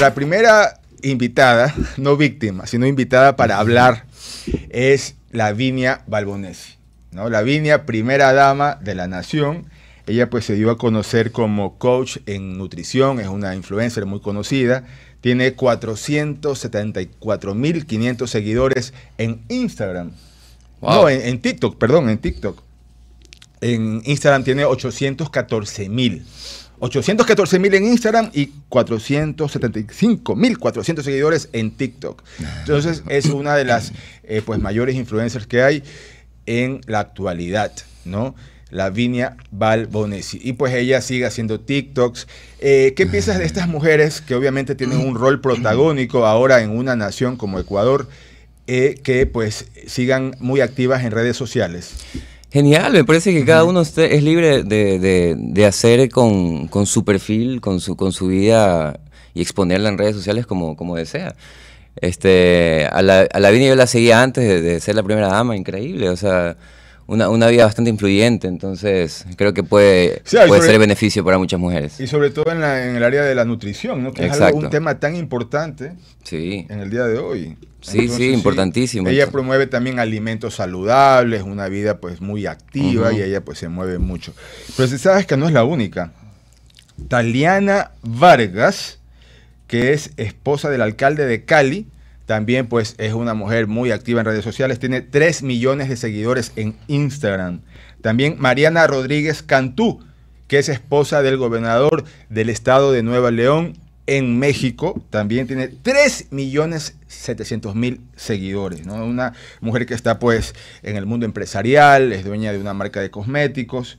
La primera invitada, no víctima, sino invitada para hablar, es Lavinia Balbonesi. ¿no? Lavinia, primera dama de la nación. Ella pues se dio a conocer como coach en nutrición, es una influencer muy conocida. Tiene 474.500 seguidores en Instagram. No, en, en TikTok, perdón, en TikTok. En Instagram tiene 814.000. 814.000 en Instagram y mil 475.400 seguidores en TikTok. Ah, Entonces es una de las eh, pues, mayores influencers que hay en la actualidad, ¿no? Lavinia Balbonesi. Y pues ella sigue haciendo TikToks. Eh, ¿Qué ah. piensas de estas mujeres que obviamente tienen un rol protagónico ahora en una nación como Ecuador, eh, que pues sigan muy activas en redes sociales? Genial, me parece que cada uno es libre de, hacer con, su perfil, con su, con su vida y exponerla en redes sociales como, como desea. Este, a la, a la yo la seguía antes de, de ser la primera dama, increíble, o sea, una, vida bastante influyente, entonces creo que puede, puede ser beneficio para muchas mujeres. Y sobre todo en, la, en el área de la nutrición, ¿no? que es un tema tan importante sí. en el día de hoy. Sí, sí, importantísimo. ella promueve también alimentos saludables, una vida pues muy activa y ella pues se mueve mucho. Pero si sabes que no es la única. Taliana Vargas, que es esposa del alcalde de Cali, también pues es una mujer muy activa en redes sociales, tiene 3 millones de seguidores en Instagram. También Mariana Rodríguez Cantú, que es esposa del gobernador del estado de Nueva León en México, también tiene 3 millones 700 mil seguidores. ¿no? Una mujer que está pues en el mundo empresarial, es dueña de una marca de cosméticos.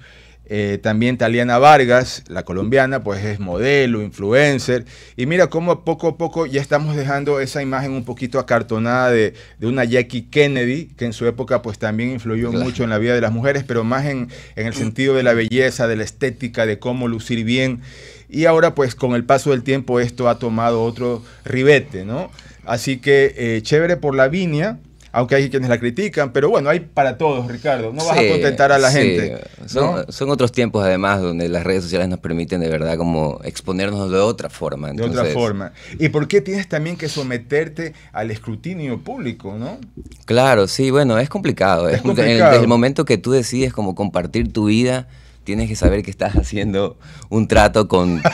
Eh, también Taliana Vargas, la colombiana, pues es modelo, influencer. Y mira cómo poco a poco ya estamos dejando esa imagen un poquito acartonada de, una Jackie Kennedy, que en su época pues también influyó mucho en la vida de las mujeres, pero más en, el sentido de la belleza, de la estética, de cómo lucir bien. Y ahora pues con el paso del tiempo esto ha tomado otro ribete, ¿no? Así que eh, chévere por la viña aunque hay quienes la critican, pero bueno, hay para todos, Ricardo, no vas a contentar a la gente. Son, otros tiempos además donde las redes sociales nos permiten de verdad como exponernos de otra forma. De otra forma. ¿Y por qué tienes también que someterte al escrutinio público, no? Claro, sí, bueno, es complicado. desde el momento que tú decides como compartir tu vida, tienes que saber que estás haciendo un trato con...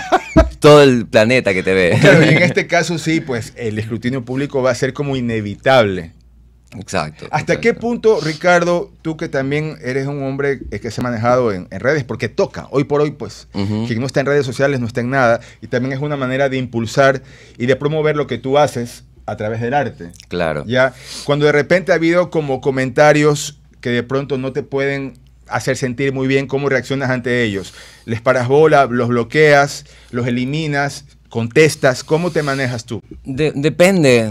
todo el planeta que te ve. Claro, en este caso sí, pues el escrutinio público va a ser como inevitable. Exacto. ¿Hasta qué punto, Ricardo, tú que también eres un hombre que se ha manejado en, redes, porque toca, hoy por hoy, pues, que no está en redes sociales no está en nada, y también es una manera de impulsar y de promover lo que tú haces a través del arte. Claro. Ya, cuando de repente ha habido como comentarios que de pronto no te pueden hacer sentir muy bien cómo reaccionas ante ellos. Les paras bola, los bloqueas, los eliminas, contestas? ¿Cómo te manejas tú? depende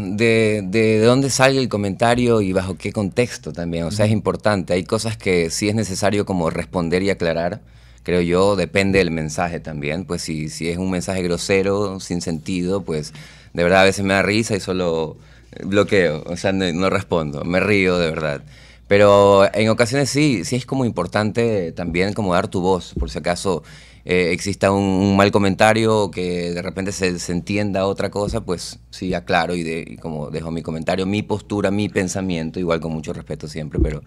de, dónde sale el comentario y bajo qué contexto también. O sea, es importante. Hay cosas que sí es necesario como responder y aclarar. Creo yo, depende del mensaje también. Pues si, si es un mensaje grosero, sin sentido, pues de verdad a veces me da risa y solo bloqueo. O sea, no respondo. Me río de verdad. Pero en ocasiones sí, sí es como importante también como dar tu voz, por si acaso eh, exista un, mal comentario que de repente se, se, entienda otra cosa, pues sí aclaro y, de, como dejo mi comentario, mi postura, mi pensamiento, igual con mucho respeto siempre, pero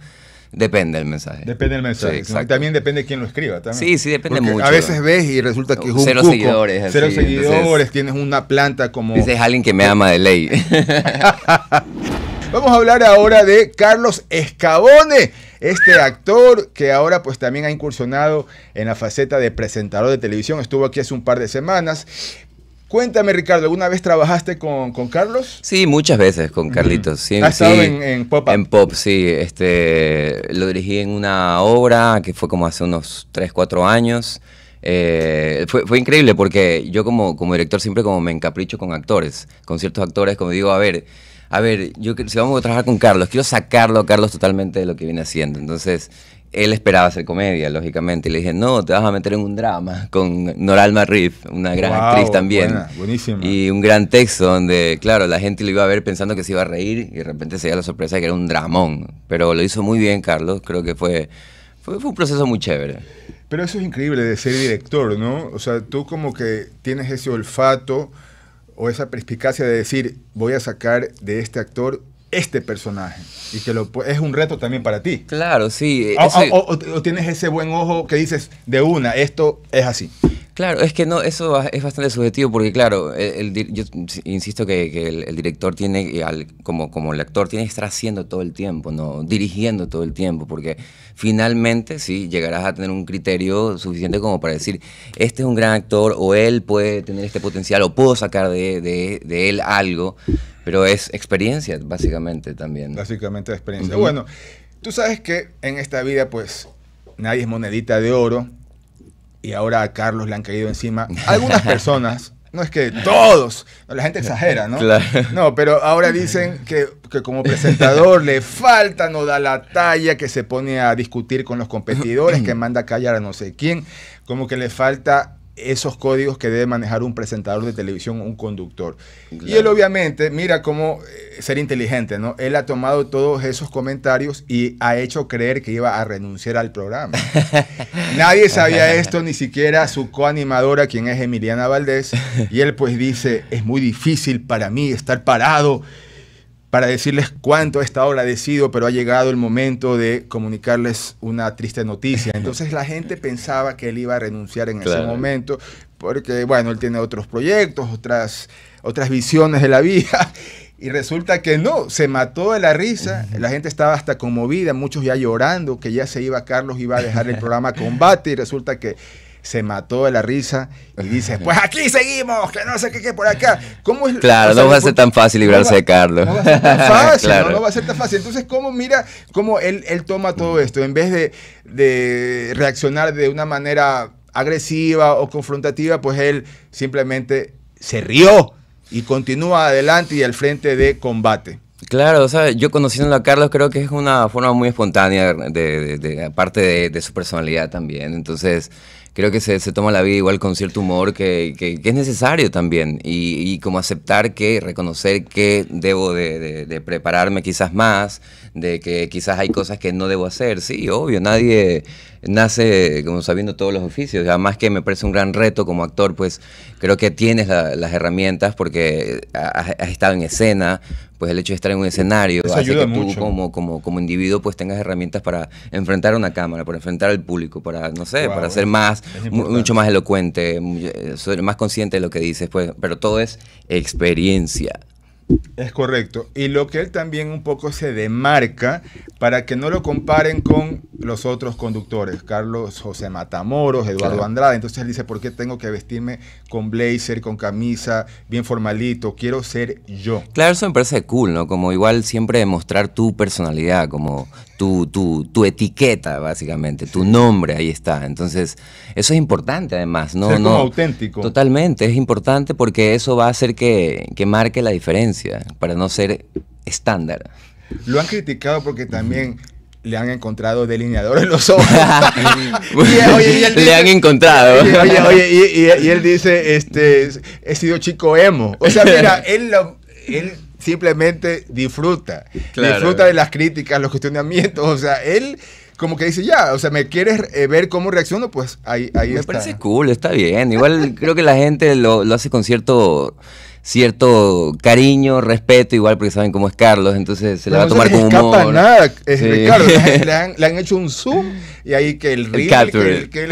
Depende del mensaje. Depende el mensaje. también depende quién lo escriba. También. Sí, sí, depende mucho. A veces ves y resulta que es un Cero seguidores. Así, cero seguidores, tienes una planta como... Dices alguien que me ama de ley. Vamos a hablar ahora de Carlos Escabone, este actor que ahora pues también ha incursionado en la faceta de presentador de televisión, estuvo aquí hace un par de semanas. Cuéntame, Ricardo, ¿alguna vez trabajaste con, Carlos? Sí, muchas veces con Carlitos. Sí, ¿Has en, Pop? En Pop, sí. Este, lo dirigí en una obra que fue como hace unos 3, 4 años. Eh, fue, increíble porque yo como, como director siempre como me encapricho con actores, con ciertos actores, como digo, a ver, a ver, yo si vamos a trabajar con Carlos, quiero sacarlo a Carlos totalmente de lo que viene haciendo. Entonces, él esperaba hacer comedia, lógicamente. Y le dije, no, te vas a meter en un drama con Noralma Riff, una gran actriz también. Y un gran texto donde, claro, la gente lo iba a ver pensando que se iba a reír y de repente se dio la sorpresa de que era un dramón. Pero lo hizo muy bien, Carlos. Creo que fue, fue un proceso muy chévere. Pero eso es increíble de ser director, ¿no? O sea, tú como que tienes ese olfato o esa perspicacia de decir, voy a sacar de este actor este personaje y que lo, es un reto también para ti. Claro, sí. o, tienes ese buen ojo que dices, de una, esto es así. Claro, es que no, eso es bastante subjetivo porque, claro, el, yo insisto que, el, director tiene, al, como, el actor, tiene que estar haciendo todo el tiempo, ¿no? dirigiendo todo el tiempo, porque finalmente sí llegarás a tener un criterio suficiente como para decir, este es un gran actor o él puede tener este potencial o puedo sacar de, él algo, pero es experiencia, básicamente también. Básicamente experiencia. Bueno, tú sabes que en esta vida, pues, nadie es monedita de oro y ahora a Carlos le han caído encima algunas personas. No es que todos, la gente exagera, ¿no? No, pero ahora dicen que, como presentador le falta, no da la talla, que se pone a discutir con los competidores, que manda callar a no sé quién, como que le falta esos códigos que debe manejar un presentador de televisión, un conductor. Y él obviamente, mira cómo eh, ser inteligente, ¿no? Él ha tomado todos esos comentarios y ha hecho creer que iba a renunciar al programa. Nadie sabía esto, ni siquiera su coanimadora, quien es Emiliana Valdés, y él pues dice, es muy difícil para mí estar parado para decirles cuánto ha estado agradecido, pero ha llegado el momento de comunicarles una triste noticia. Entonces la gente pensaba que él iba a renunciar en ese momento, porque bueno, él tiene otros proyectos, otras, otras visiones de la vida. Y resulta que no, se mató de la risa, la gente estaba hasta conmovida, muchos ya llorando, que ya se iba Carlos, iba a dejar el programa Combate, y resulta que se mató de la risa y dice, pues aquí seguimos, que no sé qué, que por acá. ¿Cómo es, claro, no va a ser tan fácil librarse de Carlos. No va a ser tan fácil, no, va a ser tan fácil. Entonces, ¿cómo mira, cómo él, toma todo mm. esto? En vez de, reaccionar de una manera agresiva o confrontativa, pues él simplemente se rió y continúa adelante y al frente de combate. Claro, ¿sabes? yo conociendo a Carlos creo que es una forma muy espontánea de, de, de parte de, su personalidad también. Entonces, creo que se, se, toma la vida igual con cierto humor que, que, es necesario también y, y, como aceptar que, reconocer que debo de, prepararme quizás más, de que quizás hay cosas que no debo hacer, sí, obvio, nadie nace como sabiendo todos los oficios, además que me parece un gran reto como actor, pues creo que tienes las herramientas porque has estado en escena, pues el hecho de estar en un escenario hace que tú como, como, como individuo pues tengas herramientas para enfrentar a una cámara, para enfrentar al público, para, no sé, para ser más, mucho más elocuente, eh, más consciente de lo que dices, pues, pero todo es experiencia. Es correcto. Y lo que él también un poco se demarca para que no lo comparen con los otros conductores, Carlos José Matamoros, Eduardo Andrade. Entonces él dice, ¿por qué tengo que vestirme con blazer, con camisa, bien formalito? Quiero ser yo. Claro, eso me parece cool, ¿no? Como igual siempre demostrar tu personalidad, como tu, etiqueta, básicamente, tu nombre, ahí está. Entonces, eso es importante además, ¿no? auténtico. Totalmente, es importante porque eso va a hacer que, marque la diferencia, para no ser estándar. Lo han criticado porque también le han encontrado delineador en los ojos. Eh, le han encontrado. Y, oye, oye, y, él dice, este, he sido chico emo. O sea, mira, él simplemente disfruta. Disfruta de las críticas, los cuestionamientos. O sea, él como que dice, ya, o sea, ¿me quieres eh, ver cómo reacciono? Pues ahí, ahí Me parece cool, está bien. Igual creo que la gente lo, hace con cierto cierto cariño, respeto, igual porque saben cómo es Carlos, entonces se le va a tomar nada, es Ricardo, le han, le han, hecho un zoom y ahí que el, río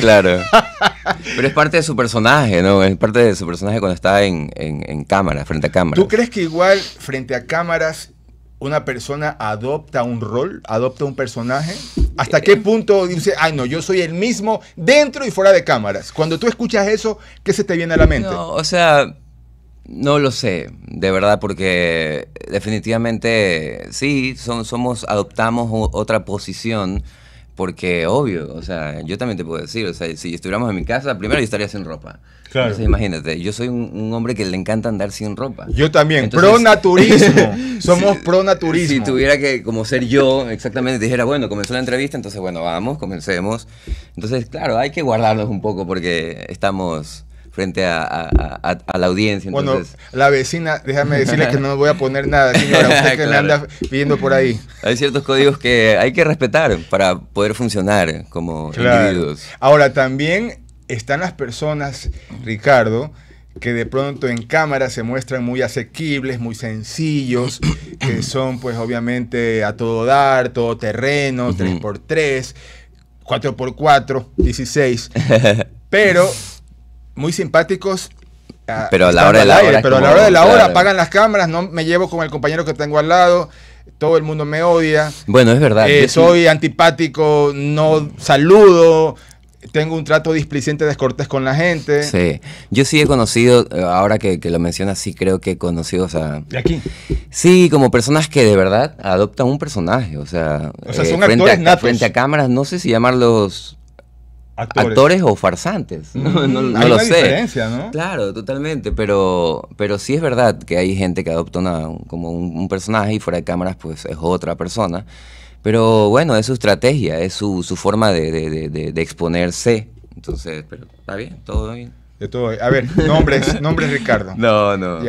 claro. Pero es parte de su personaje, ¿no? Es parte de su personaje cuando está en, en, cámara, frente a cámara. ¿Tú crees que igual frente a cámaras una persona adopta un rol, adopta un personaje? ¿Hasta qué punto dice, ay no, yo soy el mismo dentro y fuera de cámaras? Cuando tú escuchas eso, ¿qué se te viene a la mente? No, o sea, no lo sé, de verdad, porque definitivamente sí, son, somos, adoptamos otra posición porque, obvio, o sea, yo también te puedo decir, o sea, si estuviéramos en mi casa, primero yo estaría sin ropa. Claro. Entonces, imagínate, yo soy un, hombre que le encanta andar sin ropa. Yo también, pro naturismo. Somos pro naturismo. Si tuviera que, como ser yo, exactamente, dijera, bueno, comenzó la entrevista, entonces, bueno, vamos, comencemos. Entonces, claro, hay que guardarnos un poco porque estamos frente a, la audiencia. Bueno, la vecina, déjame decirle que no voy a poner nada, señora, usted que anda viendo por ahí. Hay ciertos códigos que hay que respetar para poder funcionar como claro. individuos. Ahora, también están las personas, Ricardo, que de pronto en cámara se muestran muy asequibles, muy sencillos, que son pues obviamente a todo dar, todo terreno, tres por 3x3, 4x4, 16. Pero muy simpáticos. Ah, pero a la hora de la hora. Pero a la hora de la hora apagan las cámaras, no me llevo con el compañero que tengo al lado, todo el mundo me odia. Bueno, es verdad. Eh, soy antipático, no saludo, tengo un trato displicente, descortés con la gente. Sí, yo sí he conocido, eh, ahora que, lo mencionas, sí creo que he conocido, ¿De aquí? Sí, como personas que de verdad adoptan un personaje, o sea... Eh, son actores natos. frente a cámaras, no sé si llamarlos Actores. o farsantes. Mm. No, lo sé. Diferencia, ¿no? Claro, totalmente. Pero, pero sí es verdad que hay gente que adopta como un, personaje y fuera de cámaras pues es otra persona. Pero bueno, es su estrategia, es su, forma de, exponerse. Entonces, pero está bien, todo bien. De todo. A ver, nombres, Ricardo. No, no.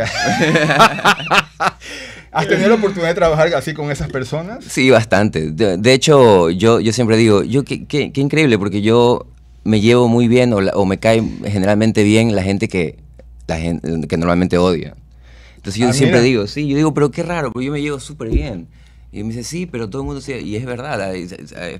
¿Has tenido la oportunidad de trabajar así con esas personas? Sí, bastante. De, hecho, yo, yo siempre digo, yo qué, increíble, porque yo me llevo muy bien o, me cae generalmente bien la gente que, la gente, que normalmente odia. Entonces yo ah, siempre digo, sí, yo digo, pero qué raro, porque yo me llevo súper bien. Y me dice, sí, pero todo el mundo sí, Y es verdad, hay,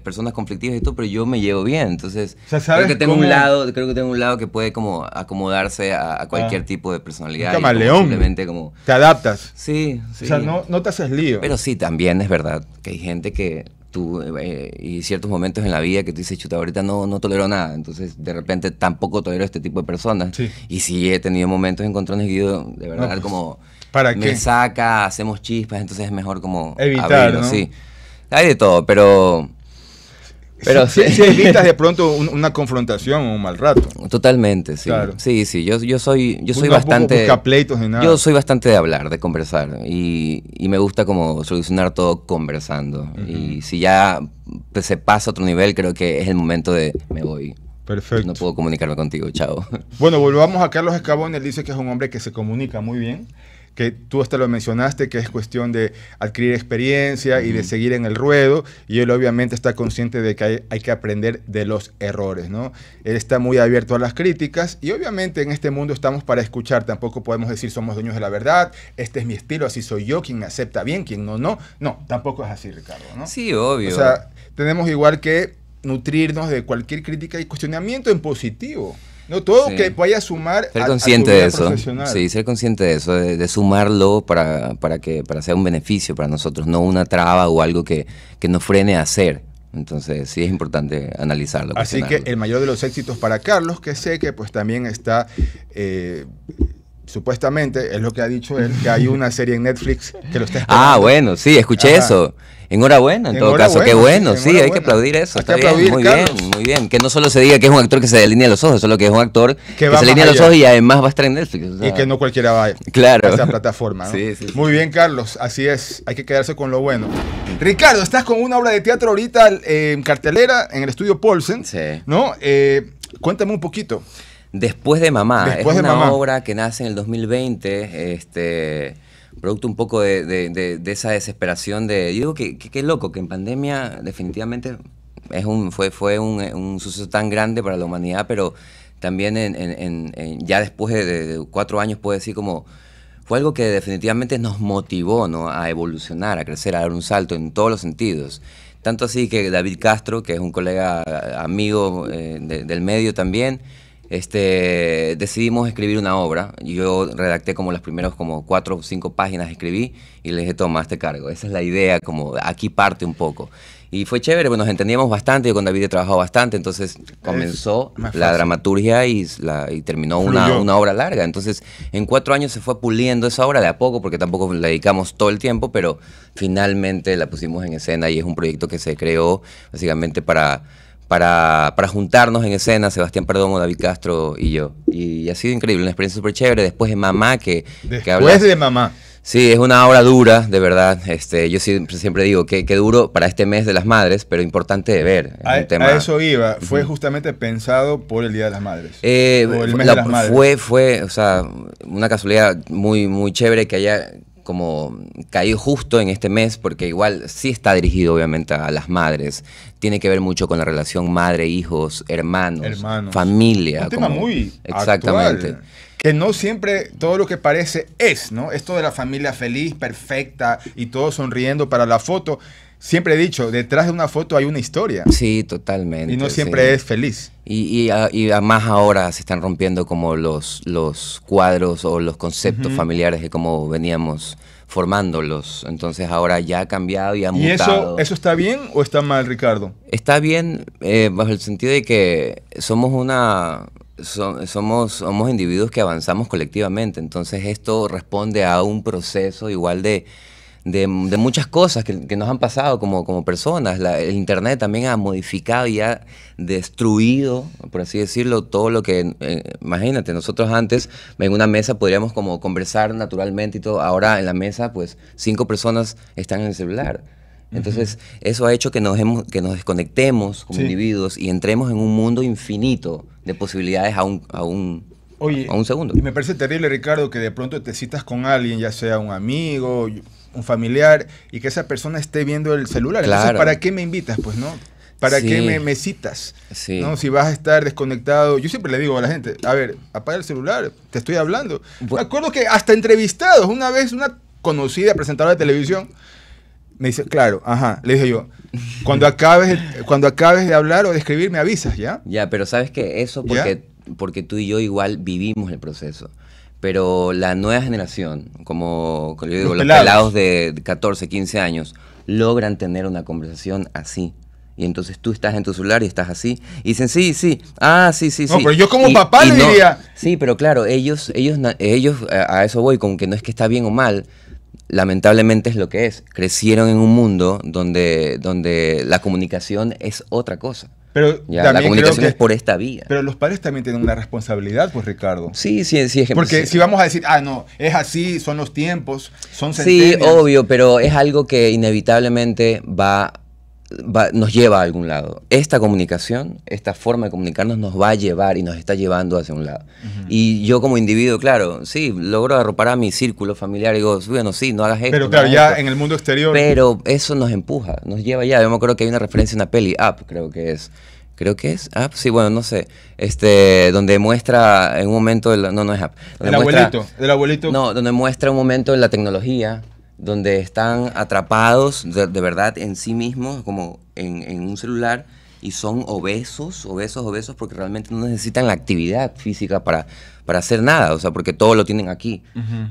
personas conflictivas y todo, pero yo me llevo bien. Entonces, creo, que tengo un lado, creo que tengo un lado que puede como acomodarse a, cualquier ah. tipo de personalidad. Un camaleón. Simplemente como... Te adaptas. Sí, sí. O sea, no, no te haces lío. Pero sí, también es verdad que hay gente que tú, eh, y ciertos momentos en la vida que tú dices, chuta, ahorita no, no tolero nada, entonces de repente tampoco tolero este tipo de personas. Y sí he tenido momentos encontrones que de verdad, pues, como ¿para me saca, hacemos chispas, entonces es mejor como evitar, sí. Hay de todo, pero pero si evitas de pronto una confrontación o un mal rato. Totalmente, sí. Claro. Sí, sí, yo, yo soy, yo soy bastante. Pleitos nada. Yo soy bastante de hablar, de conversar. Y, y me gusta como solucionar todo conversando. Y si ya pues, se pasa a otro nivel, creo que es el momento de me voy. Perfecto. No puedo comunicarme contigo, chao. Bueno, volvamos a Carlos Escabón. Él dice que es un hombre que se comunica muy bien que tú hasta lo mencionaste, que es cuestión de adquirir experiencia y de seguir en el ruedo, y él obviamente está consciente de que hay, que aprender de los errores, ¿no? Él está muy abierto a las críticas, y obviamente en este mundo estamos para escuchar, tampoco podemos decir somos dueños de la verdad, este es mi estilo, así soy yo, quien acepta bien, quien no, no, no, tampoco es así, Ricardo, Sí, obvio. O sea, tenemos igual que nutrirnos de cualquier crítica y cuestionamiento en positivo. No, todo que vaya a sumar ser consciente de eso. Sí, ser consciente de eso, de, sumarlo para, para que para sea un beneficio para nosotros, no una traba o algo que, nos frene a hacer. Entonces sí es importante analizarlo. Así que el mayor de los éxitos para Carlos, que sé que pues también está... Eh, supuestamente, es lo que ha dicho él, que hay una serie en Netflix que lo está esperando. Ah, bueno, sí, escuché eso. Enhorabuena, en todo caso, qué bueno, sí, hay que aplaudir eso. está muy bien, muy bien. Que no solo se diga que es un actor que se delinea los ojos, solo que es un actor que, se delinea los ojos y además va a estar en Netflix. Y que no cualquiera va claro. a esa plataforma. Muy bien, Carlos, así es, hay que quedarse con lo bueno. Ricardo, estás con una obra de teatro ahorita eh, en cartelera, en el estudio Paulsen, ¿no? Eh, cuéntame un poquito. Después de Mamá, es una obra que nace en el 2020, este producto un poco de, esa desesperación de, digo que qué loco, que en pandemia definitivamente es un, fue, fue un, suceso tan grande para la humanidad, pero también en, ya después de, cuatro años puedo decir como fue algo que definitivamente nos motivó ¿no? a evolucionar, a crecer, a dar un salto en todos los sentidos. Tanto así que David Castro, que es un colega amigo eh, del medio también, este, decidimos escribir una obra. Yo redacté como las primeras como cuatro o cinco páginas escribí y le dije, toma, este cargo. Esa es la idea, como aquí parte un poco. Y fue chévere, nos entendíamos bastante, yo con David he trabajado bastante, entonces comenzó la dramaturgia y, y terminó una, una, obra larga. Entonces, en cuatro años se fue puliendo esa obra de a poco, porque tampoco la dedicamos todo el tiempo, pero finalmente la pusimos en escena y es un proyecto que se creó básicamente para para, para, juntarnos en escena, Sebastián Perdomo, David Castro y yo. Y, ha sido increíble, una experiencia súper chévere. Después de Mamá, que, Después de Mamá. Sí, es una obra dura, de verdad. Este, yo siempre, digo que, duro para este mes de las madres, pero importante de ver. A, tema... a eso iba. Fue justamente pensado por el Día de las Madres. Eh, el mes de las madres. Fue, fue, o sea, una casualidad muy, muy chévere que haya como caído justo en este mes, porque igual sí está dirigido obviamente a las madres. Tiene que ver mucho con la relación madre-hijos, hermanos, familia. Un tema muy exactamente. que no siempre todo lo que parece es, ¿no? Esto de la familia feliz, perfecta y todo sonriendo para la foto siempre he dicho, detrás de una foto hay una historia. Sí, totalmente. Y no siempre es feliz. Y, además ah, ahora se están rompiendo como los, los cuadros o los conceptos familiares de cómo veníamos formándolos. Entonces ahora ya ha cambiado y ha mutado. ¿Y eso, eso está bien o está mal, Ricardo? Está bien eh, bajo el sentido de que somos una... somos, somos individuos que avanzamos colectivamente, entonces esto responde a un proceso igual de, de, muchas cosas que, nos han pasado como, como personas. el Internet también ha modificado y ha destruido, por así decirlo, todo lo que, eh, imagínate, nosotros antes en una mesa podríamos como conversar naturalmente y todo, ahora en la mesa pues cinco personas están en el celular. Entonces, eso ha hecho que nos, hemos, que nos desconectemos como individuos y entremos en un mundo infinito de posibilidades a un, a a un segundo. Y me parece terrible, Ricardo, que de pronto te citas con alguien, ya sea un amigo, un familiar y que esa persona esté viendo el celular. ¿para qué me invitas? Pues no. ¿Para qué me, citas? Si vas a estar desconectado. Yo siempre le digo a la gente, a ver, apaga el celular, te estoy hablando. me acuerdo que hasta entrevistados, una vez una conocida presentadora de televisión, me dice, claro, ajá. Le dije yo, cuando acabes, cuando acabes de hablar o de escribir, me avisas, ¿ya? Ya, pero sabes que eso porque, porque tú y yo igual vivimos el proceso pero la nueva generación, como, yo digo, los, de 14, 15 años, logran tener una conversación así. Y entonces tú estás en tu celular y estás así. Y dicen, sí, sí, ah, sí, sí, sí. No, pero yo como papá le diría. Sí, pero claro, ellos, ellos, ellos, a eso voy, como que no es que está bien o mal, lamentablemente es lo que es. Crecieron en un mundo donde, donde la comunicación es otra cosa. Pero la comunicación es por esta vía. Pero los padres también tienen una responsabilidad, pues Ricardo. Sí, sí, sí. Es Porque si vamos a decir, ah, no, es así, son los tiempos, son Sí, obvio, pero es algo que inevitablemente va va, nos lleva a algún lado. Esta comunicación, esta forma de comunicarnos nos va a llevar y nos está llevando hacia un lado. Y yo como individuo, claro, sí, logro arropar a mi círculo familiar y digo, bueno, sí, no hagas esto. Pero claro, ya en el mundo exterior. Pero eso nos empuja, nos lleva ya. Yo me acuerdo que hay una referencia en una peli, Up, creo que es creo que es app, sí, bueno, no sé, este, donde muestra en un momento, no, no es app. Del abuelito, del abuelito. No, donde muestra un momento en la tecnología, donde están atrapados de, verdad en sí mismos, como en, un celular, y son obesos, obesos, obesos, porque realmente no necesitan la actividad física para, hacer nada, o sea, porque todo lo tienen aquí.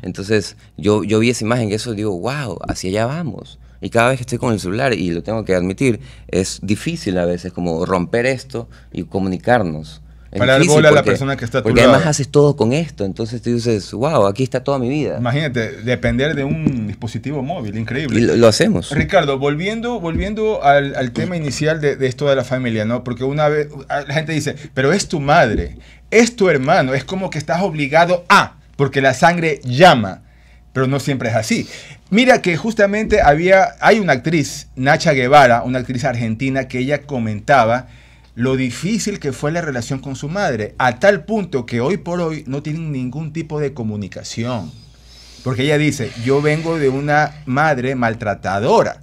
Entonces, yo, yo vi esa imagen y eso digo, wow, hacia allá vamos. Y cada vez que estoy con el celular, y lo tengo que admitir, es difícil a veces como romper esto y comunicarnos. Para dar bola a la persona que está Porque además haces todo con esto, entonces tú dices, wow, aquí está toda mi vida. Imagínate, depender de un dispositivo móvil, increíble. Y lo, hacemos. Ricardo, volviendo, volviendo al, tema inicial de, de, esto de la familia, ¿no? Porque una vez la gente dice, pero es tu madre, es tu hermano, es como que estás obligado a, porque la sangre llama, pero no siempre es así. Mira que justamente había, hay una actriz, Nacha Guevara, una actriz argentina, que ella comentaba lo difícil que fue la relación con su madre, a tal punto que hoy por hoy no tienen ningún tipo de comunicación. Porque ella dice, yo vengo de una madre maltratadora.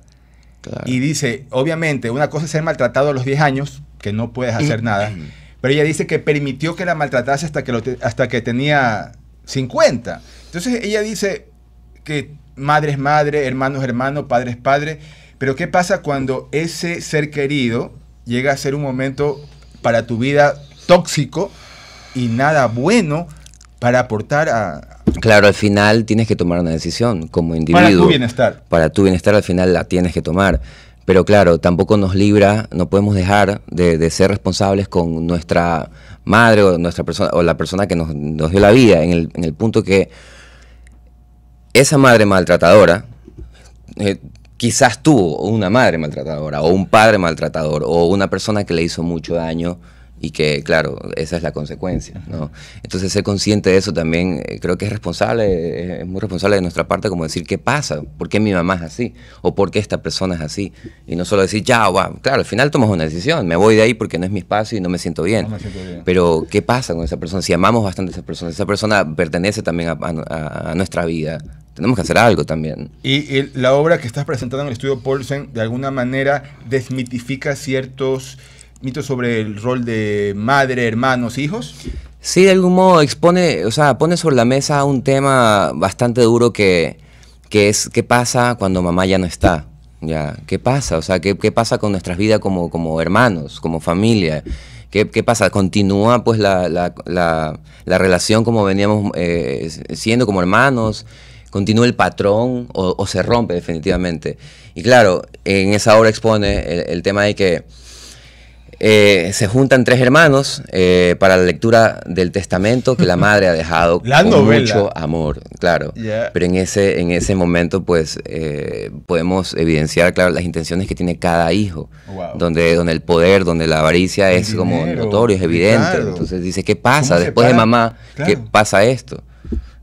Y dice, obviamente, una cosa es ser maltratado a los 10 años, que no puedes hacer mm. nada, pero ella dice que permitió que la maltratase hasta que, hasta que tenía 50. Entonces ella dice que madre es madre, hermano es hermano, padre es padre, pero ¿qué pasa cuando ese ser querido llega a ser un momento para tu vida tóxico y nada bueno para aportar a... Claro, al final tienes que tomar una decisión como individuo. Para tu bienestar. Para tu bienestar al final la tienes que tomar. Pero claro, tampoco nos libra, no podemos dejar de, ser responsables con nuestra madre o nuestra persona o la persona que nos, dio la vida, en el, en el punto que esa madre maltratadora, eh, quizás tuvo una madre maltratadora o un padre maltratador o una persona que le hizo mucho daño y que, claro, esa es la consecuencia, ¿no? Entonces, ser consciente de eso también eh, creo que es responsable, es muy responsable de nuestra parte como decir qué pasa, por qué mi mamá es así o por qué esta persona es así y no solo decir, ya, va, claro, al final tomas una decisión, me voy de ahí porque no es mi espacio y no me siento bien. Pero, ¿qué pasa con esa persona? Si amamos bastante a esa persona, esa persona pertenece también a, nuestra vida, tenemos que hacer algo también. Y, y, la obra que estás presentando en el estudio Paulsen de alguna manera desmitifica ciertos mito sobre el rol de madre, hermanos, hijos. Sí, de algún modo expone, o sea, pone sobre la mesa un tema bastante duro que, que es qué pasa cuando mamá ya no está. Ya, ¿qué pasa? O sea, ¿qué, qué pasa con nuestras vidas como, como hermanos, como familia? ¿Qué, ¿Qué, pasa? ¿Continúa pues la, la, la, relación como veníamos eh, siendo como hermanos? ¿Continúa el patrón o, se rompe definitivamente? Y claro, en esa obra expone el tema de que eh, se juntan tres hermanos eh, para la lectura del testamento que la madre ha dejado con mucho amor, claro. Pero en ese, en ese momento, pues, eh, podemos evidenciar, claro, las intenciones que tiene cada hijo, donde, donde el poder, donde la avaricia es como notorio, es evidente. Entonces dice, ¿qué pasa después de mamá? ¿Qué pasa esto?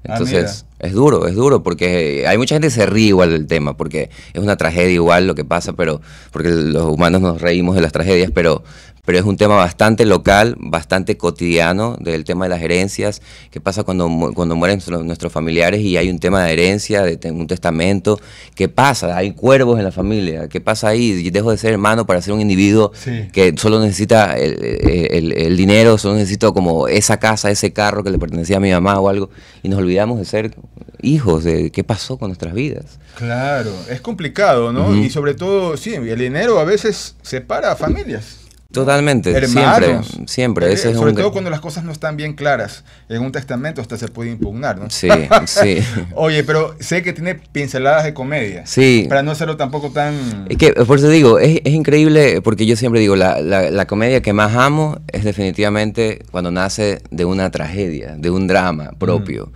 Ah, Entonces... Es duro, es duro, porque hay mucha gente que se ríe igual del tema, porque es una tragedia igual lo que pasa, pero porque los humanos nos reímos de las tragedias, pero, pero es un tema bastante local, bastante cotidiano del tema de las herencias, qué pasa cuando, cuando mueren nuestros, familiares y hay un tema de herencia, de, un testamento, qué pasa, hay cuervos en la familia, qué pasa ahí, dejo de ser hermano para ser un individuo que solo necesita el, el dinero, solo necesito como esa casa, ese carro que le pertenecía a mi mamá o algo, y nos olvidamos de ser hijos, de qué pasó con nuestras vidas. Claro, es complicado, ¿no? Y sobre todo, sí, el dinero a veces separa familias. Totalmente, siempre, siempre. sobre todo cuando las cosas no están bien claras. En un testamento hasta se puede impugnar, ¿no? Sí, sí. Oye, pero sé que tiene pinceladas de comedia. Sí. Para no hacerlo tampoco tan... Es que, por eso digo, es, es increíble porque yo siempre digo, la, la, comedia que más amo es definitivamente cuando nace de una tragedia, de un drama propio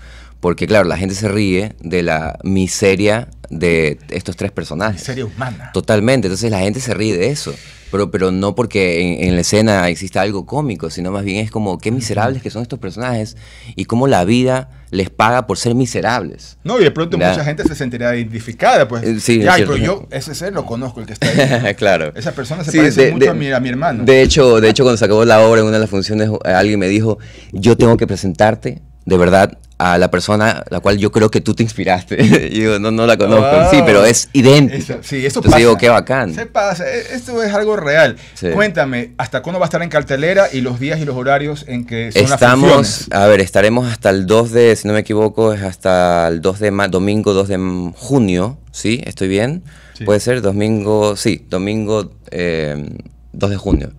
porque claro, la gente se ríe de la miseria de estos tres personajes. Miseria humana. Totalmente, entonces la gente se ríe de eso, pero, pero no porque en, la escena exista algo cómico, sino más bien es como qué miserables que son estos personajes y cómo la vida les paga por ser miserables. No, y de pronto mucha gente se sentirá identificada, pues. Eh, sí, pero yo ese ser lo conozco, el que está ahí. claro. Esa persona se parece mucho a, mi, a, mi, hermano. De hecho, de hecho, cuando se acabó la obra en una de las funciones, eh, alguien me dijo, yo tengo que presentarte de verdad a la persona la cual yo creo que tú te inspiraste. yo no, no la conozco, sí, pero es idéntico. sí, eso Entonces digo, qué bacán. Se pasa, e-, esto es algo real. Cuéntame, ¿hasta cuándo va a estar en cartelera y los días y los horarios en que son Estamos, a ver, estaremos hasta el 2 de, si no me equivoco, es hasta el 2 de domingo 2 de junio, ¿sí? ¿Estoy bien? Puede ser domingo, sí, domingo 2 eh, de junio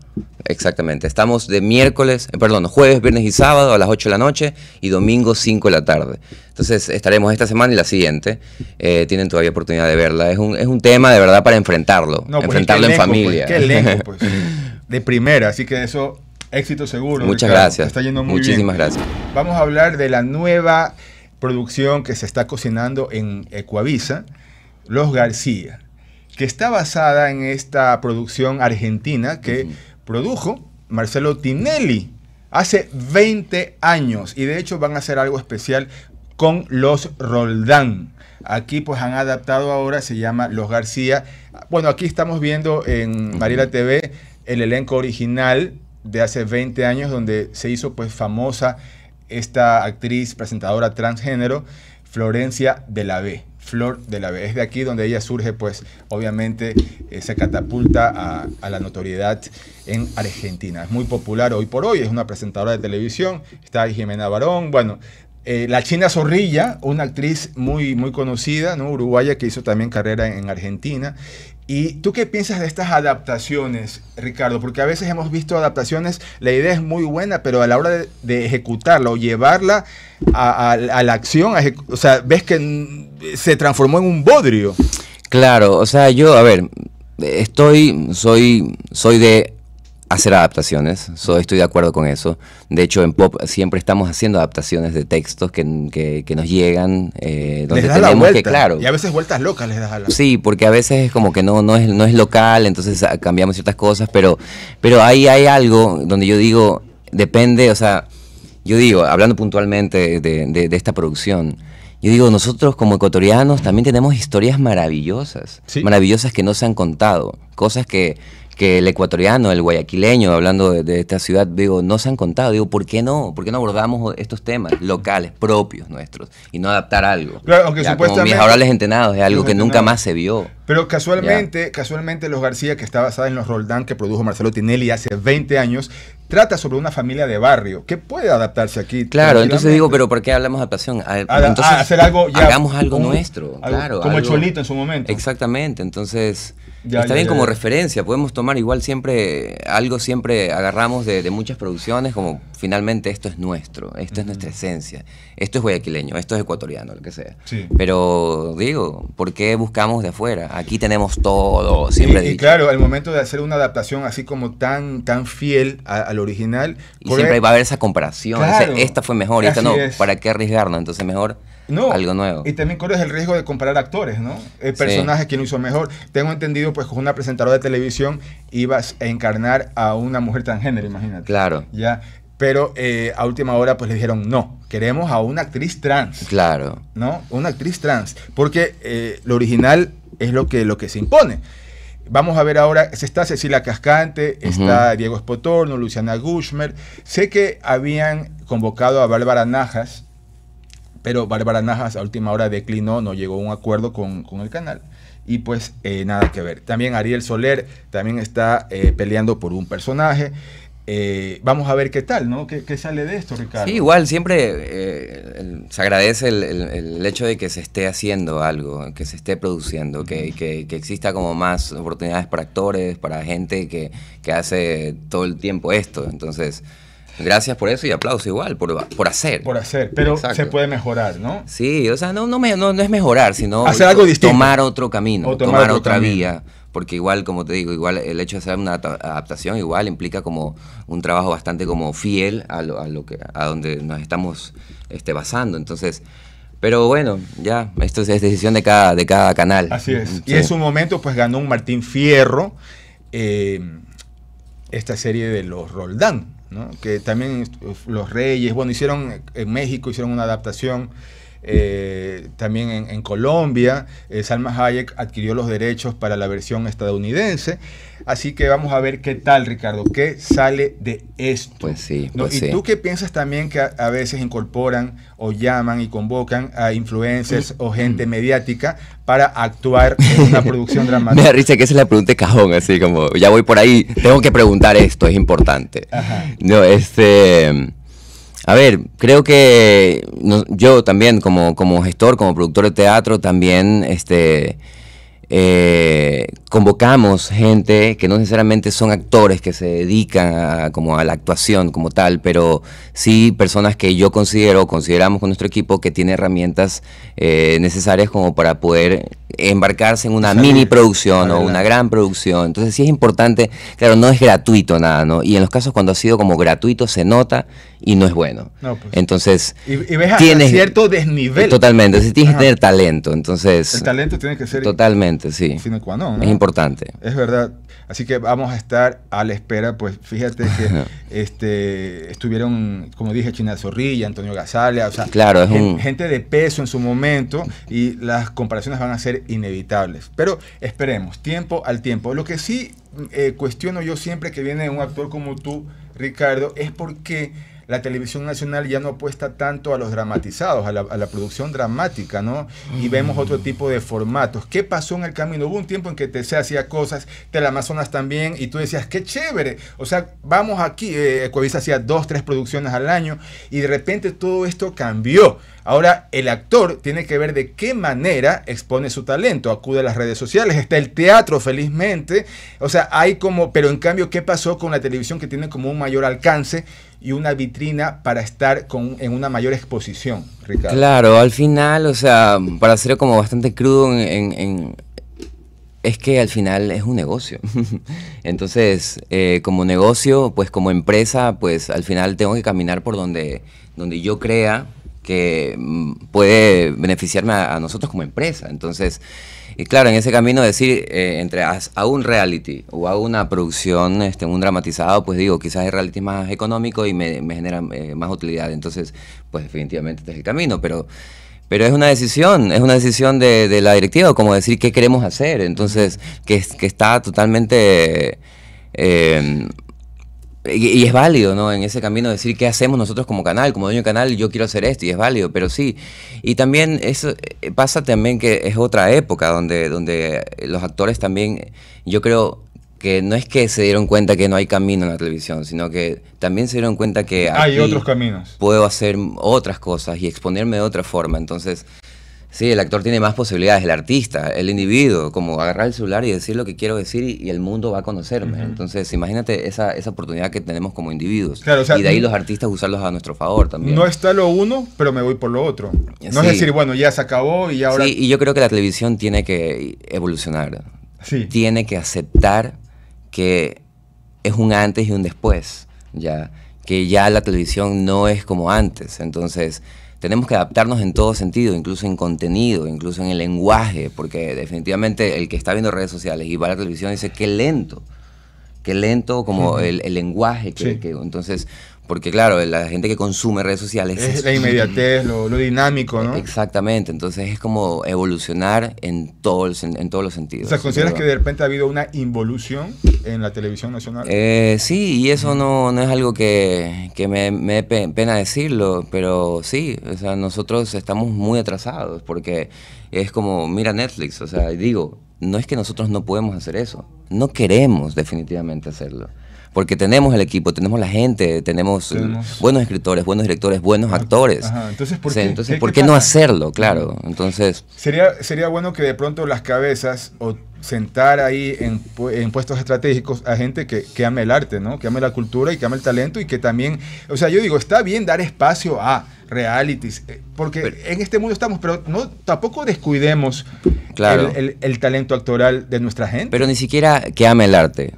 exactamente. Estamos de miércoles, eh, perdón, jueves, viernes y sábado a las 8 de la noche y domingo 5 de la tarde. Entonces estaremos esta semana y la siguiente. Eh, tienen todavía oportunidad de verla. Es un, tema de verdad para enfrentarlo. Pues, enfrentarlo en pues, familia. qué lejos. pues. De primera, así que eso, éxito seguro. Muchas gracias. Está yendo muy bien. Muchísimas gracias. Vamos a hablar de la nueva producción que se está cocinando en Ecuavisa, Los García que está basada en esta producción argentina que produjo Marcelo Tinelli hace 20 años y de hecho van a hacer algo especial con los Roldán. Aquí pues han adaptado ahora, se llama Los García. Bueno, aquí estamos viendo en Mariela TV el elenco original de hace 20 años donde se hizo pues famosa esta actriz presentadora transgénero Florencia de la B. Flor de la B. Es de aquí donde ella surge, pues obviamente eh, se catapulta a, la notoriedad en Argentina. Es muy popular hoy por hoy, es una presentadora de televisión, está Jimena Barón, bueno. Eh, la China Zorrilla, una actriz muy, muy conocida, ¿no? uruguaya, que hizo también carrera en Argentina. ¿Y tú qué piensas de estas adaptaciones, Ricardo? Porque a veces hemos visto adaptaciones, la idea es muy buena, pero a la hora de, ejecutarla o llevarla a, la acción, o sea, ves que se transformó en un bodrio. Claro, o sea, yo, a ver, estoy, soy, soy de hacer adaptaciones, so, estoy de acuerdo con eso. De hecho, en pop siempre estamos haciendo adaptaciones de textos que, nos llegan, eh, claro. Y a veces vueltas locas les das Sí, porque a veces es como que no, no, es, no es local, entonces ah, cambiamos ciertas cosas, pero, pero ahí hay algo donde yo digo, depende, o sea, yo digo, hablando puntualmente de, esta producción, yo digo, nosotros como ecuatorianos también tenemos historias maravillosas, maravillosas que no se han contado, cosas que que el ecuatoriano, el guayaquileño, hablando de, esta ciudad, digo, no se han contado. Digo, ¿por qué no? ¿Por qué no abordamos estos temas locales, propios nuestros, y no adaptar algo? Claro, aunque supuestamente. Como mis orales es algo que nunca más se vio. Pero casualmente, casualmente, Los García, que está basada en los Roldán que produjo Marcelo Tinelli hace 20 años, trata sobre una familia de barrio que puede adaptarse aquí. Claro, entonces digo, pero ¿por qué hablamos de adaptación? Ah, ah, hacer algo ya, Hagamos algo nuestro, claro. Como el Cholito en su momento. Exactamente, entonces. Está bien como referencia, podemos tomar igual siempre, algo siempre agarramos de, muchas producciones, como finalmente esto es nuestro, esto es nuestra esencia, esto es guayaquileño, esto es ecuatoriano, lo que sea. Pero digo, ¿por qué buscamos de afuera? Aquí tenemos todo, siempre. Y, claro, al momento de hacer una adaptación así como tan, tan fiel al original. Y siempre va a haber esa comparación, esta fue mejor, esta no, ¿para qué arriesgarnos? Entonces mejor no, algo nuevo. Y también corres el riesgo de comparar actores, ¿no? el personajes que no hizo mejor. Tengo entendido, pues, con una presentadora de televisión ibas a encarnar a una mujer transgénero, imagínate. Claro. Ya. Pero eh, a última hora, pues le dijeron, no, queremos a una actriz trans. Claro. ¿No? Una actriz trans. Porque eh, lo original es lo que, lo que se impone. Vamos a ver ahora, está Cecilia Cascante, está Diego Espotorno Luciana Gushmer. Sé que habían convocado a Bárbara Najas, pero Bárbara Najas a última hora declinó, no llegó a un acuerdo con, el canal y pues eh, nada que ver. También Ariel Soler también está eh, peleando por un personaje. Eh, vamos a ver qué tal, ¿no? ¿Qué, sale de esto, Ricardo? Sí, igual, siempre se agradece el, el, hecho de que se esté haciendo algo, que se esté produciendo, que, que, exista como más oportunidades para actores, para gente que, que hace todo el tiempo esto. Entonces, Gracias por eso y aplauso igual, por, hacer. Por hacer, pero se puede mejorar, ¿no? Sí, o sea, no, no, es mejorar, sino hacer algo distinto. tomar otro camino, tomar, otra vía. Porque igual, como te digo, igual el hecho de hacer una adaptación igual implica como un trabajo bastante como fiel a lo, que a donde nos estamos este, basando. Entonces, pero bueno, ya, esto es, decisión de cada, de cada canal. Así es. Y en su momento, pues ganó un Martín Fierro eh, esta serie de los Roldán. ¿no? que también los Reyes, bueno, hicieron en México, hicieron una adaptación eh, también en, Colombia. Eh, Salma Hayek adquirió los derechos para la versión estadounidense. Así que vamos a ver qué tal, Ricardo, qué sale de esto. Pues sí. Pues y tú qué piensas también que a, veces incorporan o llaman y convocan a influencers o gente mm. mediática para actuar en una producción dramática. Me da que esa es la pregunta de cajón, así como ya voy por ahí, tengo que preguntar esto, es importante. No, este. A ver, creo que yo también como, como gestor, como productor de teatro, también este, eh, convocamos gente que no necesariamente son actores que se dedican a, como a la actuación como tal, pero sí personas que yo considero, consideramos con nuestro equipo que tiene herramientas eh, necesarias como para poder embarcarse en una mini producción o una gran producción. Entonces sí es importante, claro, no es gratuito nada, ¿no? Y en los casos cuando ha sido como gratuito se nota y no es bueno. Pues. entonces, y, ves tienes cierto desnivel. Totalmente, si tienes que tener talento, entonces... El talento tiene que ser... Totalmente, sí importante. Es verdad. Así que vamos a estar a la espera, pues fíjate que este, estuvieron, como dije, China Zorrilla, Antonio Gazalea, o sea, gente de peso en su momento y las comparaciones van a ser inevitables. Pero esperemos, tiempo al tiempo. Lo que sí eh, cuestiono yo siempre que viene un actor como tú, Ricardo, es porque la televisión nacional ya no apuesta tanto a los dramatizados, a la, producción dramática, ¿no? Y vemos otro tipo de formatos. ¿Qué pasó en el camino? Hubo un tiempo en que te se hacía cosas, amazonas también, y tú decías, qué chévere. O sea, vamos aquí, eh, hacía dos, tres producciones al año, y de repente todo esto cambió. Ahora, el actor tiene que ver de qué manera expone su talento, acude a las redes sociales, está el teatro, felizmente. O sea, hay como, pero en cambio, ¿qué pasó con la televisión que tiene como un mayor alcance? y una vitrina para estar con, en una mayor exposición, Ricardo. Claro, al final, o sea, para ser como bastante crudo en, es que al final es un negocio. Entonces, eh, como negocio, pues como empresa, pues al final tengo que caminar por donde, donde yo crea que mm, puede beneficiarme a, a nosotros como empresa. Entonces, y claro, en ese camino decir, eh, entre a, un reality o a una producción, este, un dramatizado, pues digo, quizás el reality es más económico y me, genera eh, más utilidad. Entonces, pues definitivamente este es el camino, pero... Pero es una decisión, es una decisión de, la directiva, como decir qué queremos hacer. Entonces, que, está totalmente eh, y, es válido, ¿no? En ese camino decir qué hacemos nosotros como canal, como dueño de canal, yo quiero hacer esto y es válido, pero sí. Y también eso eh, pasa también que es otra época donde, donde los actores también, yo creo que no es que se dieron cuenta que no hay camino en la televisión, sino que también se dieron cuenta que hay otros caminos. Puedo hacer otras cosas y exponerme de otra forma, entonces Sí, el actor tiene más posibilidades, el artista, el individuo, como agarrar el celular y decir lo que quiero decir y, el mundo va a conocerme. Entonces, imagínate esa, esa, oportunidad que tenemos como individuos. Claro, y de ahí los artistas usarlos a nuestro favor también. No está lo uno, pero me voy por lo otro. No es decir, bueno, ya se acabó y ahora... Sí, y yo creo que la televisión tiene que evolucionar. Sí. Tiene que aceptar que es un antes y un después, ya. Que ya la televisión no es como antes. Entonces tenemos que adaptarnos en todo sentido, incluso en contenido, incluso en el lenguaje, porque definitivamente el que está viendo redes sociales y va a la televisión dice, qué lento, qué lento como el, lenguaje. que, entonces, porque claro, la gente que consume redes sociales... Es, la inmediatez, lo, dinámico, ¿no? Exactamente, entonces es como evolucionar en, todo en todos los sentidos. O sea, ¿consideras que de repente ha habido una involución en la televisión nacional? Eh, sí, y eso no, es algo que, me, me dé pena decirlo, pero sí, o sea, nosotros estamos muy atrasados porque es como, mira Netflix, o sea, digo, no es que nosotros no podemos hacer eso, no queremos definitivamente hacerlo porque tenemos el equipo, tenemos la gente, tenemos, buenos escritores, buenos directores, buenos actores. Entonces, ¿por qué, no hacerlo? Claro, entonces... Sería, sería bueno que de pronto las cabezas o sentar ahí en, en, puestos estratégicos a gente que, que ame el arte, ¿no? Que ame la cultura y que ame el talento y que también, o sea, yo digo, está bien dar espacio a realities, eh, porque en este mundo estamos, pero no tampoco descuidemos el, el talento actoral de nuestra gente. Pero ni siquiera que ame el arte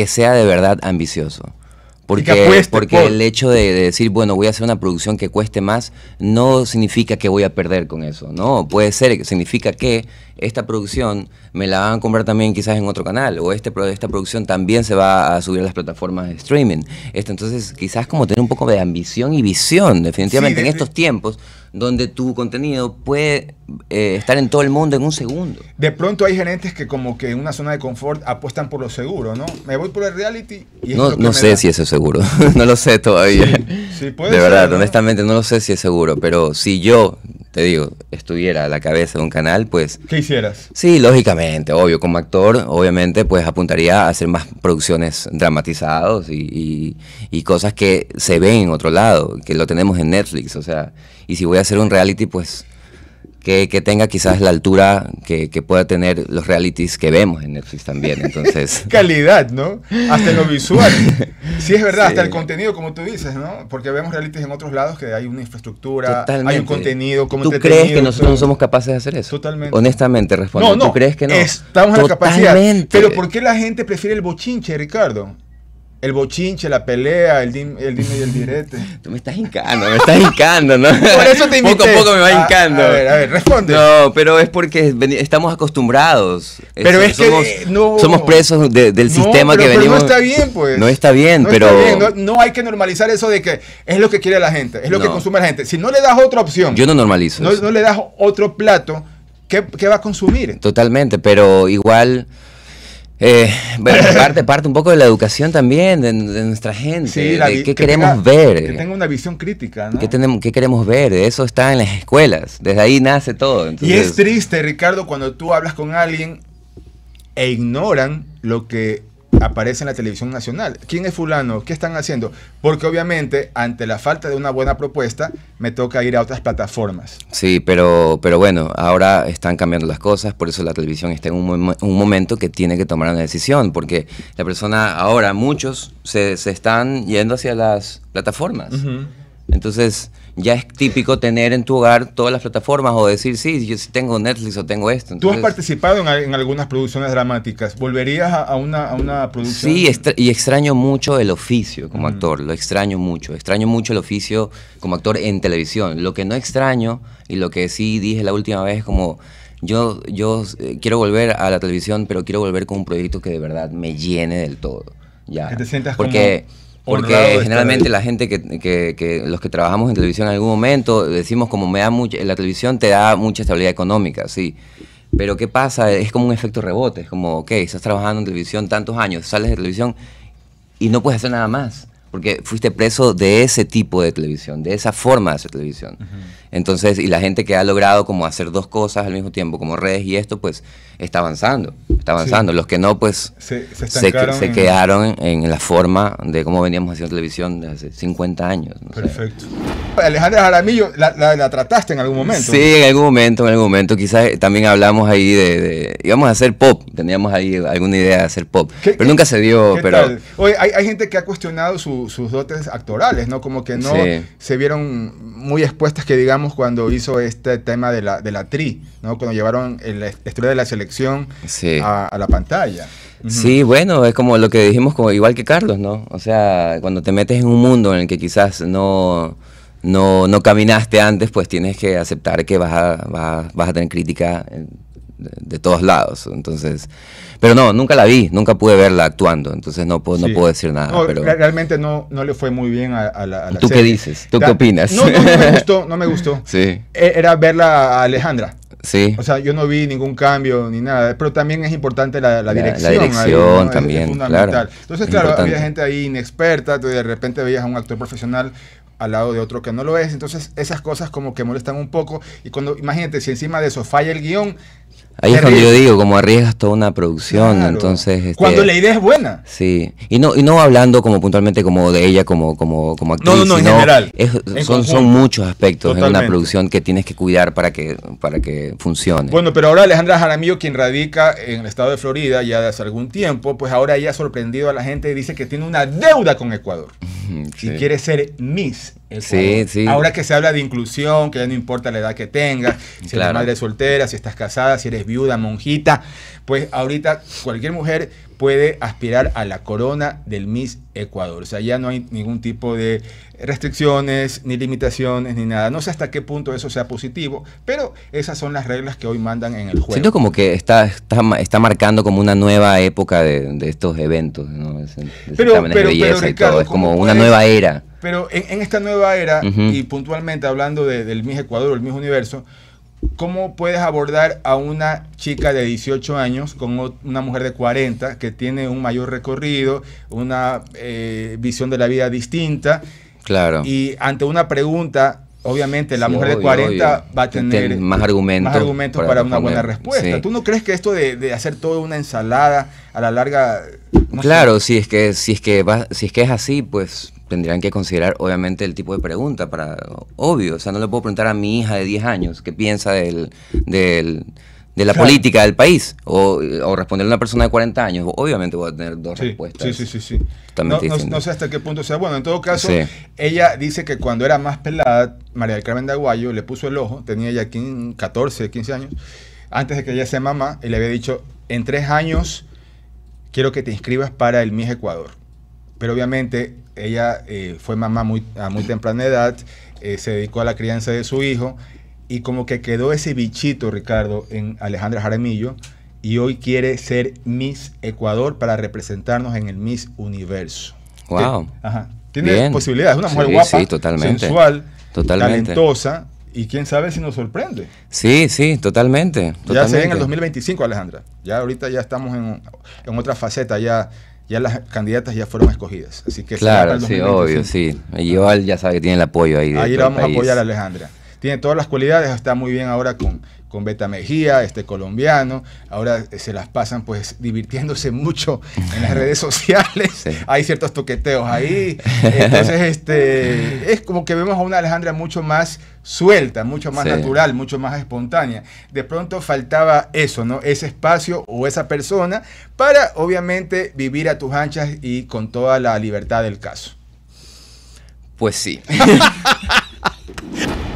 que sea de verdad ambicioso. Porque, porque el hecho de, decir, bueno, voy a hacer una producción que cueste más, no significa que voy a perder con eso. No, puede ser, que significa que esta producción me la van a comprar también quizás en otro canal, o este, esta producción también se va a subir a las plataformas de streaming. Esto, entonces, quizás como tener un poco de ambición y visión, definitivamente, en estos tiempos, donde tu contenido puede eh, estar en todo el mundo en un segundo. De pronto hay gerentes que como que en una zona de confort apuestan por lo seguro, ¿no? Me voy por el reality y... Es no, no sé si es seguro, no lo sé todavía. Sí, puede de verdad, honestamente no lo sé si es seguro, pero si yo, te digo, estuviera a la cabeza de un canal, pues... ¿Qué hicieras? Sí, lógicamente, obvio, como actor, obviamente, pues apuntaría a hacer más producciones dramatizadas y, y cosas que se ven en otro lado, que lo tenemos en Netflix, o sea y si voy a hacer un reality, pues que, tenga quizás la altura que, que, pueda tener los realities que vemos en Netflix también. Entonces. Calidad, ¿no? Hasta lo visual. Sí, es verdad, hasta el contenido, como tú dices, ¿no? Porque vemos realities en otros lados que hay una infraestructura, hay un contenido como ¿Tú crees que nosotros no somos capaces de hacer eso? Totalmente. Honestamente, respondo. No, no. ¿Tú crees que no? Estamos en la capacidad. Pero ¿por qué la gente prefiere el bochinche, Ricardo? el bochinche, la pelea, el, dim, el dime y el direte. Tú me estás hincando, me estás hincando, ¿no? Por eso te invito. Poco a poco me va ah, hincando. A, ver, a ver, responde. No, pero es porque estamos acostumbrados. Pero es, que eh, no. somos presos del sistema que pues venimos. no está bien, pues. No está bien, pero. Está bien. No, hay que normalizar eso de que es lo que quiere la gente, es lo que consume la gente. Si no le das otra opción. Yo no normalizo. No, no le das otro plato, ¿qué va a consumir? Totalmente, pero igual. Eh, parte, parte un poco de la educación también de, nuestra gente, de qué queremos ver. Que tenga una visión crítica, ¿no? ¿Qué, tenemos, qué queremos ver? Eso está en las escuelas, desde ahí nace todo. Y es triste, Ricardo, cuando tú hablas con alguien e ignoran lo que aparece en la televisión nacional. ¿Quién es fulano? ¿Qué están haciendo? Porque obviamente ante la falta de una buena propuesta me toca ir a otras plataformas. Sí, pero, pero bueno, ahora están cambiando las cosas, por eso la televisión está en un, momento que tiene que tomar una decisión, porque la persona ahora, muchos se, están yendo hacia las plataformas. Entonces, ya es típico tener en tu hogar todas las plataformas o decir, sí, yo sí tengo Netflix o tengo esto. Tú has participado en, algunas producciones dramáticas. ¿Volverías a, una, a una, producción? Sí, y extraño mucho el oficio como actor, lo extraño mucho. Extraño mucho el oficio como actor en televisión. Lo que no extraño y lo que sí dije la última vez es como... Yo, yo eh, quiero volver a la televisión, pero quiero volver con un proyecto que de verdad me llene del todo. Ya. te sientas porque porque generalmente la gente que, los que trabajamos en televisión en algún momento decimos como me da mucho, la televisión te da mucha estabilidad económica, sí. Pero ¿qué pasa? Es como un efecto rebote, es como, ok, estás trabajando en televisión tantos años, sales de televisión y no puedes hacer nada más, porque fuiste preso de ese tipo de televisión, de esa forma de hacer televisión. Entonces, y la gente que ha logrado como hacer dos cosas al mismo tiempo, como redes y esto, pues está avanzando, está avanzando. Los que no, pues se, quedaron en, la forma de cómo veníamos haciendo televisión desde hace 50 años. Perfecto. Alejandra Jaramillo, la, trataste en algún momento? Sí, en algún momento, en algún momento. Quizás eh, también hablamos ahí de, íbamos a hacer pop, teníamos ahí alguna idea de hacer pop, pero nunca se dio. Pero... hay, gente que ha cuestionado sus dotes actorales, ¿no? Como que no se vieron muy expuestas que digamos cuando hizo este tema de la, de la tri, ¿no? Cuando llevaron el, la historia de la selección a, la pantalla. Sí, bueno, es como lo que dijimos, como, igual que Carlos, ¿no? O sea, cuando te metes en un mundo en el que quizás no, no, no caminaste antes, pues tienes que aceptar que vas a, tener crítica de, todos lados. Entonces, pero no, nunca la vi, nunca pude verla actuando, entonces no puedo, no puedo decir nada. pero... Realmente no, no le fue muy bien a, la, ¿Tú qué dices? ¿Tú qué opinas? No, no, me gustó, no me gustó. Sí. E-, era verla a Alejandra. Sí. O sea, yo no vi ningún cambio ni nada, pero también es importante la, dirección. La, dirección también, es, Claro, Entonces, claro, había gente ahí inexperta, de repente veías a un actor profesional al lado de otro que no lo es, entonces esas cosas como que molestan un poco y cuando, imagínate, si encima de eso falla el guión, Ahí es cuando yo digo, como arriesgas toda una producción, entonces... Este, cuando la idea es buena. Sí, y no, y no hablando como puntualmente como de ella, como, como, como actriz. No, no, no en general. son, muchos aspectos en una producción que tienes que cuidar para que, para que funcione. Bueno, pero ahora Alejandra Jaramillo, quien radica en el estado de Florida ya de hace algún tiempo, pues ahora ella ha sorprendido a la gente y dice que tiene una deuda con Ecuador. si quiere ser Miss Sí, Ahora que se habla de inclusión, que ya no importa la edad que tengas, si eres madre soltera, si estás casada, si eres viuda, monjita, pues ahorita cualquier mujer puede aspirar a la corona del Miss Ecuador. O sea, ya no hay ningún tipo de restricciones, ni limitaciones, ni nada. No sé hasta qué punto eso sea positivo, pero esas son las reglas que hoy mandan en el juego. Siento como que está, está, está marcando como una nueva época de, estos eventos, ¿no? Es, es como una nueva era. Pero en, esta nueva era, y puntualmente hablando del Miss Ecuador, el Miss Universo, ¿cómo puedes abordar a una chica de 18 años con una mujer de 40 que tiene un mayor recorrido, una eh, visión de la vida distinta? Claro. Y ante una pregunta Obviamente, la mujer de 40 va a tener más argumentos, para, una buena respuesta. ¿Tú no crees que esto de, hacer toda una ensalada a la larga... claro, si es que, si es que si es que es así, pues tendrían que considerar obviamente el tipo de pregunta para obvio, o sea, no le puedo preguntar a mi hija de 10 años qué piensa del, del de la política del país eh, o, responder a una persona de 40 años, obviamente voy a tener dos respuestas. Sí, sí, sí. No, sé hasta qué punto sea bueno. En todo caso, ella dice que cuando era más pelada, María del Carmen de Aguayo le puso el ojo, tenía ya 14, 15 años, antes de que ella sea mamá, y le había dicho, en tres años quiero que te inscribas para el MIS Ecuador. Pero obviamente ella eh, fue mamá muy, a muy temprana edad, eh, se dedicó a la crianza de su hijo y como que quedó ese bichito, Ricardo, en Alejandra Jaremillo y hoy quiere ser Miss Ecuador para representarnos en el Miss Universo. ¡Wow! Tiene posibilidades. Es una mujer guapa, sensual, totalmente. talentosa, y quién sabe si nos sorprende. Sí, sí, totalmente. Ya se en el 2025, Alejandra. Ya ahorita ya estamos en, otra faceta, ya ya las candidatas ya fueron escogidas. Así que claro, sí, obvio, sí. Y ya sabe que tiene el apoyo ahí. Ahí vamos a apoyar a Alejandra tiene todas las cualidades, está muy bien ahora con, con Beta Mejía, este colombiano, ahora eh, se las pasan pues divirtiéndose mucho en las redes sociales, hay ciertos toqueteos ahí, entonces este, es como que vemos a una Alejandra mucho más suelta, mucho más natural, mucho más espontánea. De pronto faltaba eso, ¿no? Ese espacio o esa persona para obviamente vivir a tus anchas y con toda la libertad del caso. Pues sí.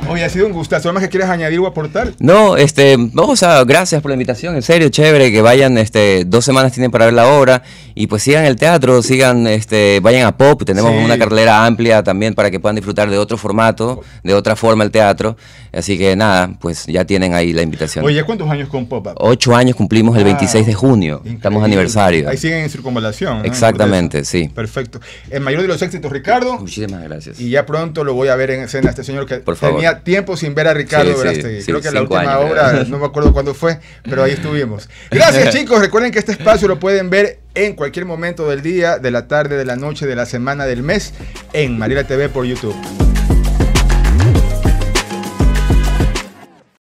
Hoy ha sido un gustazo. ¿Más que quieres añadir o aportar? No, este, vamos a, gracias por la invitación. En serio, chévere que vayan, este, dos semanas tienen para ver la obra y pues sigan el teatro, sigan, este, vayan a pop. Tenemos una carrera amplia también para que puedan disfrutar de otro formato, de otra forma el teatro. Así que nada, pues ya tienen ahí la invitación. Oye, ¿cuántos años con pop? Ocho años cumplimos el 26 de ah, junio. Estamos aniversario. Ahí siguen en circunvalación. Exactamente, sí. Perfecto. El mayor de los éxitos, Ricardo. Muchísimas gracias. Y ya pronto lo voy a ver en escena este señor que por favor tiempo sin ver a Ricardo este, Creo que la última obra, no me acuerdo cuándo fue, pero ahí estuvimos. Gracias chicos, recuerden que este espacio lo pueden ver en cualquier momento del día, de la tarde, de la noche, de la semana, del mes en Mariela TV por YouTube.